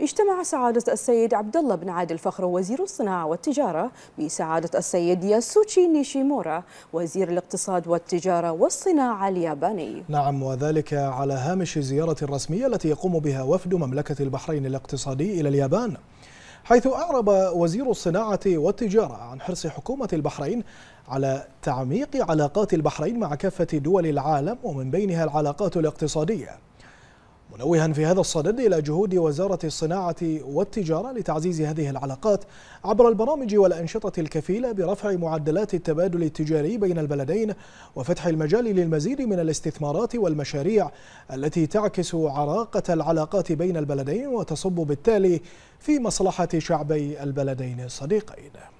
اجتمع سعادة السيد عبد الله بن عادل فخر وزير الصناعة والتجارة بسعادة السيد ياسوتشي نيشيمورا وزير الاقتصاد والتجارة والصناعة الياباني نعم وذلك على هامش الزيارة الرسمية التي يقوم بها وفد مملكة البحرين الاقتصادي إلى اليابان حيث أعرب وزير الصناعة والتجارة عن حرص حكومة البحرين على تعميق علاقات البحرين مع كافة دول العالم ومن بينها العلاقات الاقتصادية منوها في هذا الصدد إلى جهود وزارة الصناعة والتجارة لتعزيز هذه العلاقات عبر البرامج والأنشطة الكفيلة برفع معدلات التبادل التجاري بين البلدين وفتح المجال للمزيد من الاستثمارات والمشاريع التي تعكس عراقة العلاقات بين البلدين وتصب بالتالي في مصلحة شعبي البلدين الصديقين